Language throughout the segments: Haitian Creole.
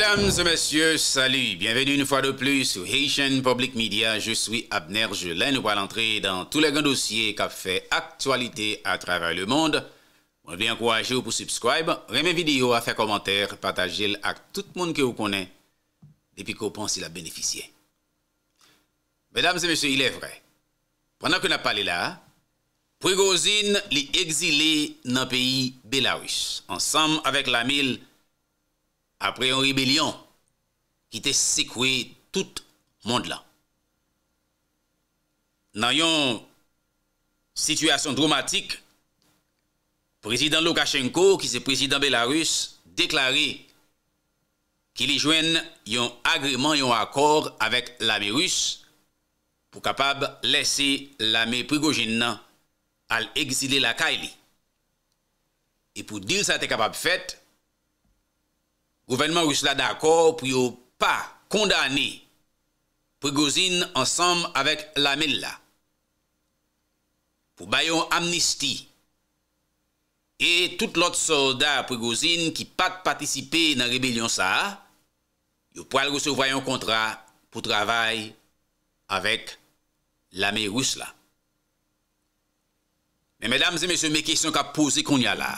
Mesdames et messieurs, salut. Bienvenue une fois de plus sur Haitian Public Media. Je suis Abner Gelin. Nous allons entrer dans tous les grands dossiers qui fait actualité à travers le monde. On encourage encourager vous pour subscribe, remet vidéo, à faire commentaire, partager avec tout le monde que vous connaissez. puis qu'on pense qu'il a bénéficié. Mesdames et messieurs, il est vrai. Pendant que nous parlé là, Prigozine est exilé dans le pays Belarus, ensemble avec la mille apre yon rebelyon ki te sikwe tout moun de lan. Nan yon situasyon droumatik, prezident Loukachenko ki se prezident Belarus, deklare ki li jwen yon agriman yon akor avèk l'ame rus pou kapab lese l'ame prigojen nan al egzile lakay li. E pou dil sa te kapab fèt, pou venman rous la d'akor pou yo pa kondane pou gosin ansam avèk la men la. Pou bayon amnisti e tout lot soldat pou gosin ki pat patisipe nan rebelyon sa, yo pral gosou vwayon kontra pou travay avèk la men rous la. Men, medam zi, mesyon, me kesyon ka pose kon ya la.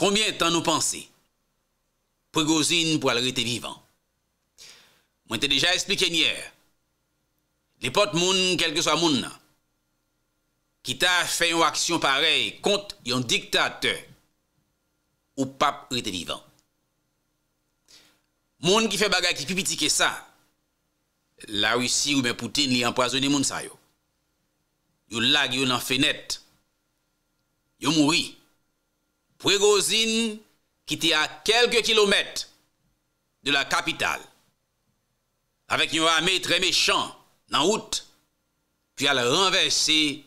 Konbyen tan nou pansi pregozine pou al rete vivan. Mwen te deja esplike nyer, li pot moun kelke sa moun nan, ki ta fè yon aksyon parey kont yon diktatè ou pap rete vivan. Moun ki fè bagay ki pipiti ke sa, la wisi Roubèr Poutine li empoazone moun sa yo. Yo lag yo nan fenèt, yo mouri, pregozine pou al rete vivan. qui était à quelques kilomètres de la capitale, avec une armée très méchante en route, puis elle renversé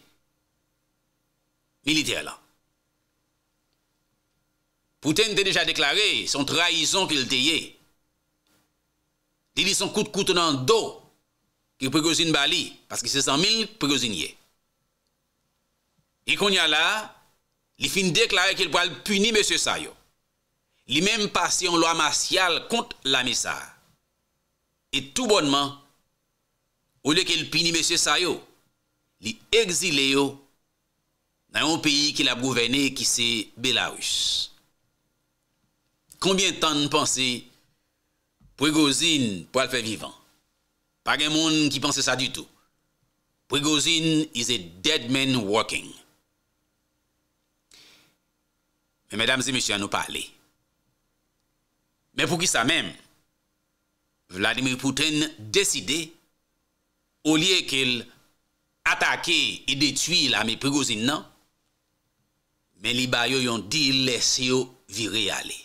militaire là. Poutine a déjà déclaré son trahison qu'il était. Il dit son coup de couteau dans le dos qui prégosine Bali, parce que c'est 100 000 Et quand y a là, il finit déclarer qu'il va punir M. Sayo. li menm pase yon lwa masyal kont la misa, e tou bonman, ou leke l pini mesye sa yo, li exile yo, nan yon peyi ki la bouvene ki se Belarus. Konbyen tan npansi, Pregosin pou alpe vivan, pa gen moun ki pansi sa du tou, Pregosin is a dead man walking. Men, mesdames et messieurs, an nou parlez, Men pou ki sa men, Vladimir Pouten deside ou liye kel atake e detuile a mi Prigozine nan, men li bayo yon di leseyo viri ale.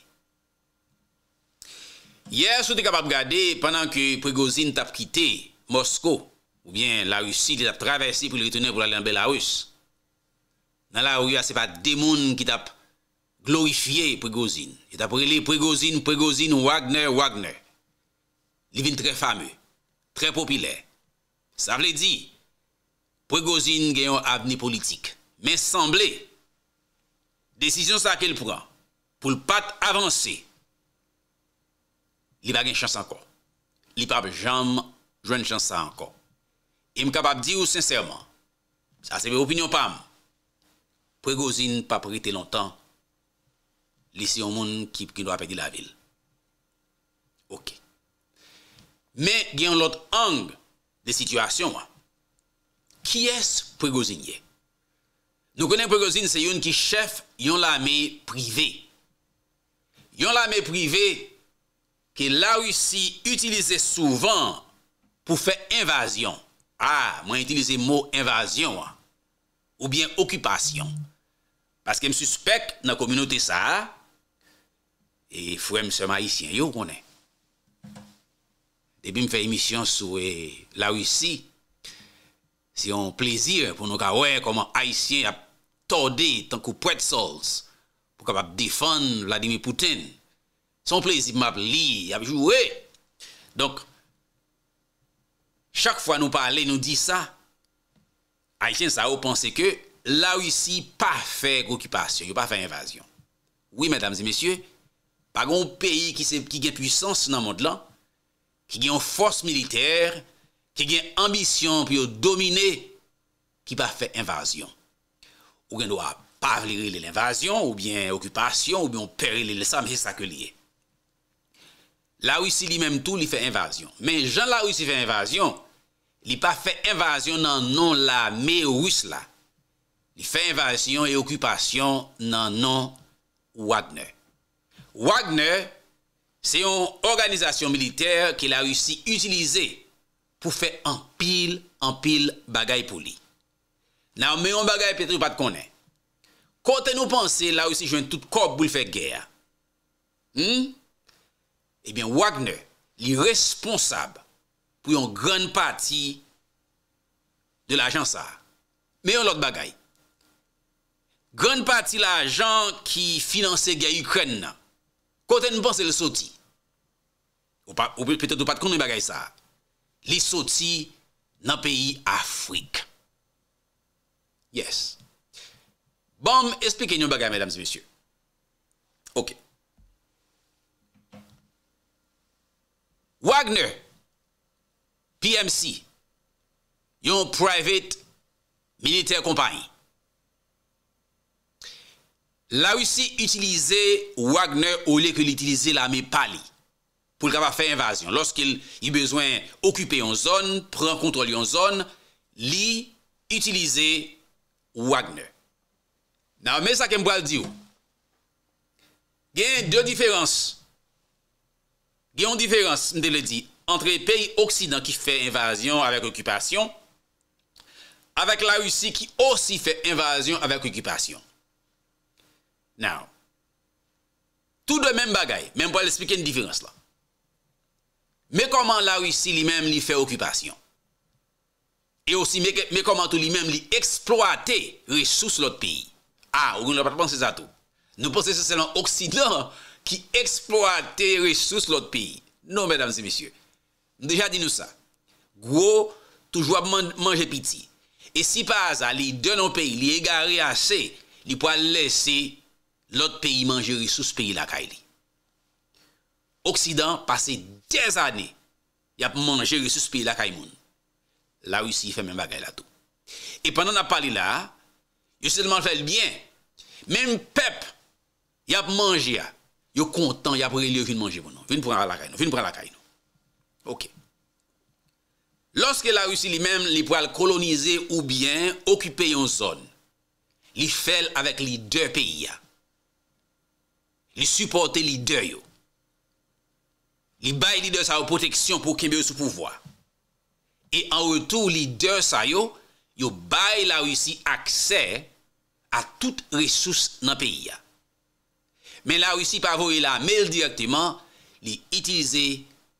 Ye, sou te kapap gade, penan ki Prigozine tap kite Mosko, ou bien la Rusi li tap travesi pou li retene pou lale an Belarus, nan la ou yon ah, sefa demoun ki tap travesi. Glorifiye Pregosin. Et aporele Pregosin, Pregosin, Wagner, Wagner. Li vin tre fame, tre popile. Sa vle di, Pregosin genyon apne politik. Men sanble, desisyon sa ke l pran. Poul pat avanse, li bagen chansa ankon. Li pape jam jwen chansa ankon. E m kapap di ou sensèrman, sa se ve opinyon pam. Pregosin pape rete lontan. Li si yon moun ki do apedi la vil. Ok. Men, gen yon lot ang de situasyon, ki es pregozinyen? Nou konen pregozinyen, se yon ki chef yon lame privé. Yon lame privé ke la ou si utilize souvan pou fe invasion. Ah, mwen utilize mou invasion. Ou bien okupasyon. Paske m suspect nan kominote sa a, E fwèm sèm Haitien yo konè. Debi m fè emisyon sou e, la Rusi. Sè yon plezir pou nou ka wè koman Haitien ap torde tankou pret sols pou kap ap defan Vladimir Poutine. Sè yon plezir pou m ap li, ap jwè. Donk, chak fwa nou pale nou di sa, Haitien sa ou pense ke la Rusi pa fèk okipasyon, yo pa fèk evasyon. Oui, mesdames et messieurs, Pa gon peyi ki gen pwisans nan mond lan, ki gen fwos militer, ki gen ambisyon pi yo domine, ki pa fe invasyon. Ou gen do a pa vlire lè l'invasyon, ou bien okupasyon, ou bien pwere lè lè sa me sake liye. La wisi li menm tou li fe invasyon. Men jan la wisi fe invasyon, li pa fe invasyon nan non la me wis la. Li fe invasyon e okupasyon nan non wadneur. Wagner, se yon organizasyon militer ki la russi utilize pou fe anpil, anpil bagay pou li. Nan, men yon bagay petri pat konen. Kote nou pense, la russi jwen tout kop pou li fe gaya. Hmm? Ebyen, Wagner, li responsab pou yon gran pati de la jansar. Men yon lot bagay. Gran pati la jansar ki finanse gaya Ukren nan. Kote nou panse le soti, ou petet nou pat kon nou bagay sa, li soti nan peyi Afrik. Yes. Bon, espeke nou bagay, mesdames et messieurs. Ok. Wagner, PMC, yon private militer kompanyi. La russi itilize Wagner ou li ke li itilize la Mepali pou l ka pa fe invasyon. Lors ki yi bezwen okupen yon zon, pren kontrol yon zon, li itilize Wagner. Na ou me sa kembo al di ou, gen yon diferans, gen yon diferans, n de le di, entre peyi oksidan ki fe invasyon avèk okupasyon, avèk la russi ki osi fe invasyon avèk okupasyon. Nou, tout de men bagay, men pou al esplike yon diferans la. Me koman la Rusi li men li fe okupasyon? E osi, me koman tou li men li eksploate resous lout peyi? A, ah, ou goun lopatpon se zato. Nou pose se se lan oksidlan ki eksploate resous lout peyi? Nou, mèdames et messieurs, nou deja di nou sa. Gwo toujwa manje piti. E si paza li denon peyi li egari ase, li pou al lese piti. lot peyi manjeri sous peyi lakay li. Oksidan, pase 10 ane, yap manjeri sous peyi lakay moun. La russi fe men bagay la tou. E pandan ap pali la, yo seman fel bien. Men pep, yap manje ya, yo kontan yap relyo vin manje moun. Vin pou alakay nou. Lorske la russi li men li pou al kolonize ou bien okupe yon zon, li fel avek li de peyi ya. li supporte li dè yo. Li bay lidè sa yo proteksyon pou kembe sou pouvoi. E an retou, li dè sa yo, yo bay la russi akse a tout resous nan peyi ya. Men la russi pa vò e la mel direkteman li itilize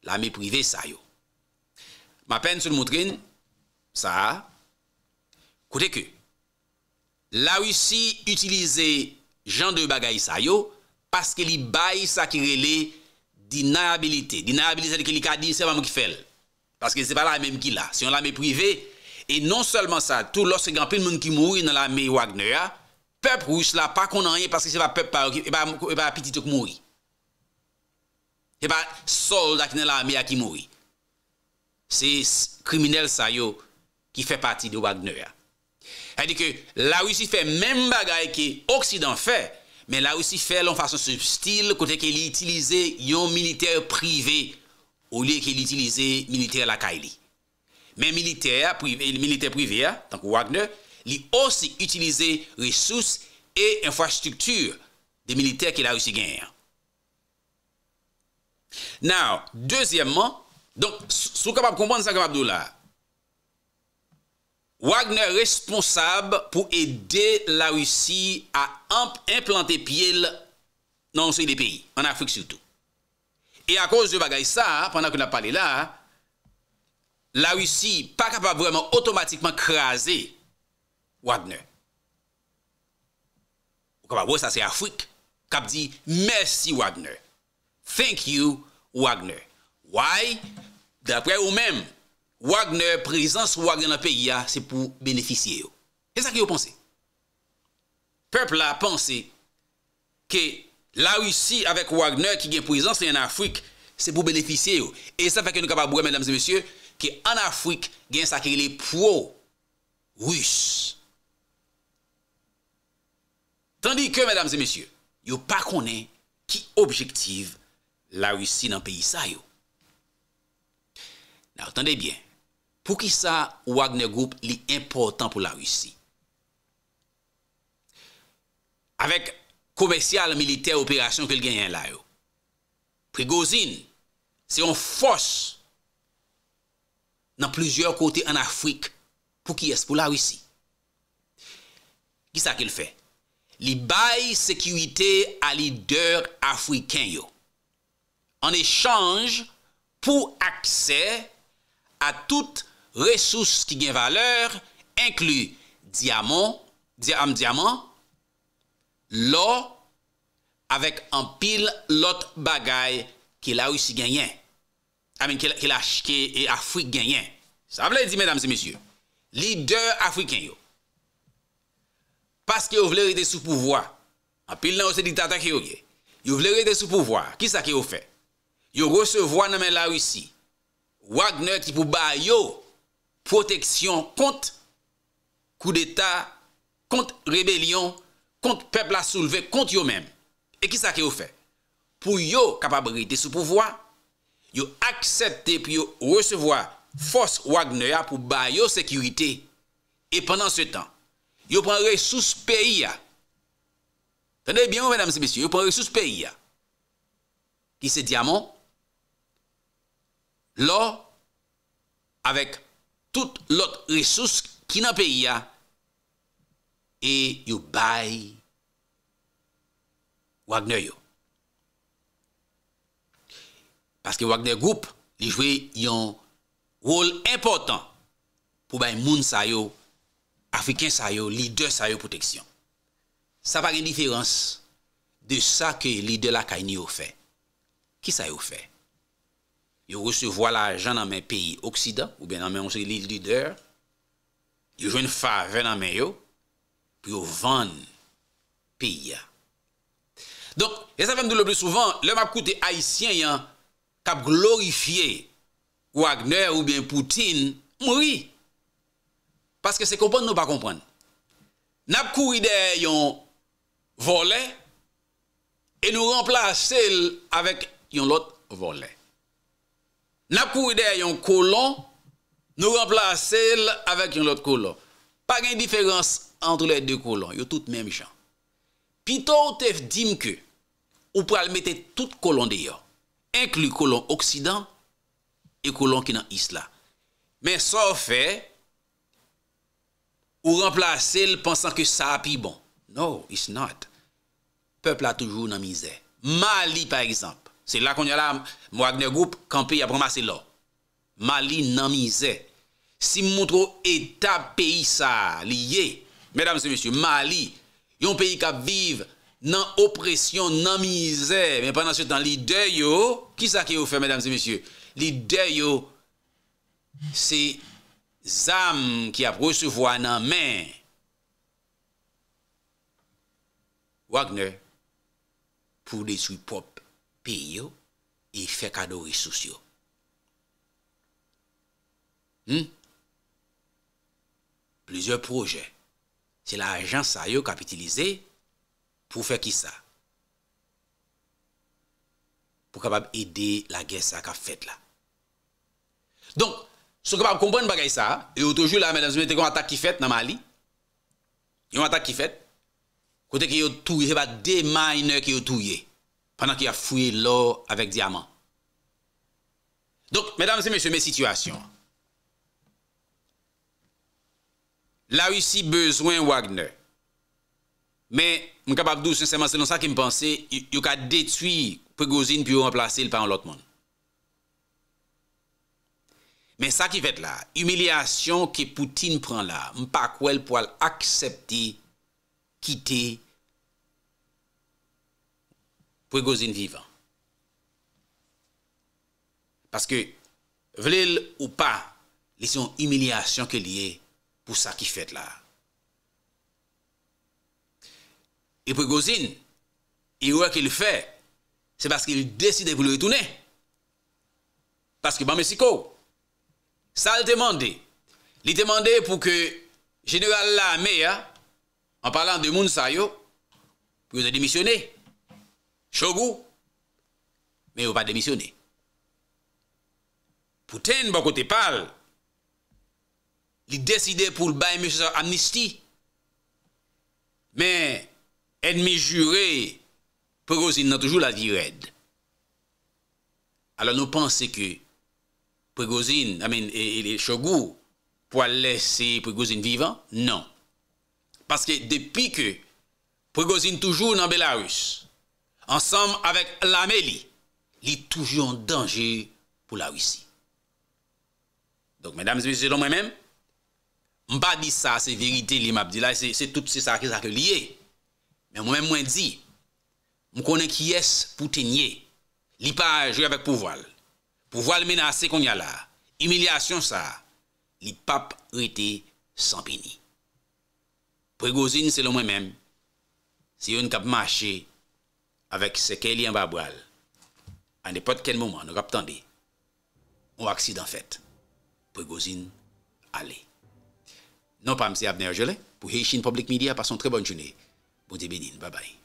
la me prive sa yo. Ma pen sou l'moutrine, sa, kote ke, la russi itilize jan de bagay sa yo, paske li bay sakirele dinayabilite, dinayabilite ade ke li ka di sewa mou kifel, paske se pa la mèm ki la, se yon la mèm privè, e non seulement sa, tout loske gampil moun ki mouri nan la mèm Wagner, pep roush la pa konanye, paske se pa pep pa, e pa apititouk mouri, e pa solda ki nan la mèm ki mouri, se kriminel sa yo ki fè pati de Wagner, ade ke la roushi fè mèm bagay ki oksidan fè, men la ou si fel an fason sou stil kote ke li itilize yon militer prive ou li ke li itilize militer la ka li. Men militer prive, militer prive ya, tanko Wagner, li osi itilize resous e infrastruktur de militer ke la ou si gen. Now, deuxyèmman, donk sou kapab kompande sa kapab dou la, Wagner responsable pour aider la Russie à implanter pieds dans tous les pays, en Afrique surtout. Et à cause de bagaille ça, pendant qu'on a parlé là, la Russie n'est pas capable vraiment automatiquement de craser Wagner. On ne peut pas voir ça c'est Afrique qui a dit merci Wagner, thank you Wagner. Why? De la près ou même. Wagner, prezant sou Wagner nan peyi ya, se pou beneficye yo. Kè sa ki yo panse? Pepl la panse ke la russi avek Wagner ki gen prezant se yon Afrik, se pou beneficye yo. E sa feke nou kapabouwe, mèdames et messieurs, ke an Afrik gen sa keyle pro-russ. Tandikè, mèdames et messieurs, yo pa konen ki objektiv la russi nan peyi sa yo. Nartande bien, pou ki sa Wagner Group li important pou la Rusi? Awek komersyal, militer, operasyon, pri gozin, se yon fos nan plizyor kote an Afrik, pou ki es pou la Rusi? Ki sa ke l fe? Li bay sekuité a li der Afriken yo. An echange pou akse a tout fos resous ki gen valeur, inklu diamon, diamon, lo, avek an pil lot bagay ki la ou si genyen. Amin, ki la chke e Afrik genyen. Sable di, mesdames et messieurs, lider Afriken yo. Paske yo vle rete sou pouvoi, an pil nan ose ditata ki yo ge, yo vle rete sou pouvoi, ki sa ki yo fe? Yo resevo an amen la ou si, Wagner ki pou ba yo, proteksyon kont kou d'Etat, kont rebelyon, kont pepl a souleve, kont yo men. E ki sa ki yo fe? Pou yo kapabriti sou pouvoi, yo aksepte pi yo resevoi fos Wagner ya pou ba yo sekurite, e penan se tan, yo pran rey sou speyi ya. Tane bien ou men amsi besi? Yo pran rey sou speyi ya. Ki se diamon, lor, avek tout lot resous ki nan peyi ya, e yu bay Wagner yo. Paske Wagner group li jwe yon rol important pou bay moun sa yo, Afrikan sa yo, lider sa yo proteksyon. Sa par indiferans de sa ke lider la kani yo fe. Ki sa yo fe? yo recevo la ajan nan men peyi oksida, ou ben nan men onse li lideur, yo jwen fave nan men yo, pi yo van peyi ya. Donk, yon sa fèm dou lè bè souvan, lè m ap koute haisyen yon kap glorifiye Wagner ou ben Poutine mri. Paske se kompon nou pa kompon. N ap kou ide yon volè e nou remplase lè avèk yon lot volè. Na kou ide a yon kolon, nou remplase el avèk yon lot kolon. Pa gen yon diferans entre lè dè kolon, yon tout mèm chan. Pi to ou tef dim ke, ou pral mette tout kolon de yon. Enkli kolon oksidan, e kolon ki nan isla. Men sa ou fe, ou remplase el pensan ke sa api bon. No, it's not. Pepl a toujou nan mizè. Mali par exemple. Se la kon nye la mwagne goup kan peyi ap remase lo. Mali nan mize. Si mwotro eta peyi sa li ye. Mèdam se mèsyou, Mali yon peyi ka vive nan opresyon nan mize. Men panansyot nan li deyo, ki sa ki yo fè mèdam se mèsyou? Li deyo se zam ki ap resevo nan mè. Wagner pou de sou pop pe yo, e fe kado risos yo. Hmm? Plezyon proje, se la ajan sa yo kapitilize, pou fe ki sa? Pou kapab ede la gen sa kap fet la. Donk, sou kapab kompon bagay sa, yo toujou la, menem zi mwen te kon atak ki fet nan mali, yon atak ki fet, kote ki yo touye, se ba de mayne ki yo touye, panan ki a fuyé lò avèk diamant. Dok, mèdames et mèsyons, mèsyons, mèsyons, la usi bezwen Wagner, mè mè kapap dou, sèlons sa ki mpansè, yon ka detwi pregozine pi ou remplase l pa an lot moun. Mè sa ki fèt la, umiliasyon ki Poutine pran la, mpak wèl pou al aksepti kite Prigozine vivant. Parce que, voulez ou pas, c'est une humiliation y liée pour ça qui fait là. Et Prigozine, il voit qu'il fait, c'est parce qu'il décide de le retourner. Parce que, dans Mexico, ça le demande. Il demande pour que général l'armée, hein, en parlant de Mounsayo, pour démissionner. Chogou mè ou pa demisyonè. Pouten bon kote pal, li deside pou l'bay mè sa amnisti, mè en mè jure pregozine nan toujou la vi red. Alè nou panse ke pregozine, amè chogou pou alè se pregozine vivan, nan. Paske depi ke pregozine toujou nan Belarus, ansanm avèk la me li, li toujou an danje pou la wisi. Donk, mèdames et mèdames, jè lò mwen mèm, mba di sa, se verite li mabdi la, se tout se sakri sakri li e, mè mwen mwen di, mkone kyes pou tenye, li pa jò avèk pou voal, pou voal menase kon yal la, imilyasyon sa, li pap rete sanpini. Pou e gozine, jè lò mwen mèm, se yon kap mache, avec ce qu'il en à n'importe quel moment, nous attendons un accident fait. Prigozine, allez. Non pas M. Abner Jolet, pour une Public Media, passons une très bonne journée. Bon journée. bye bye.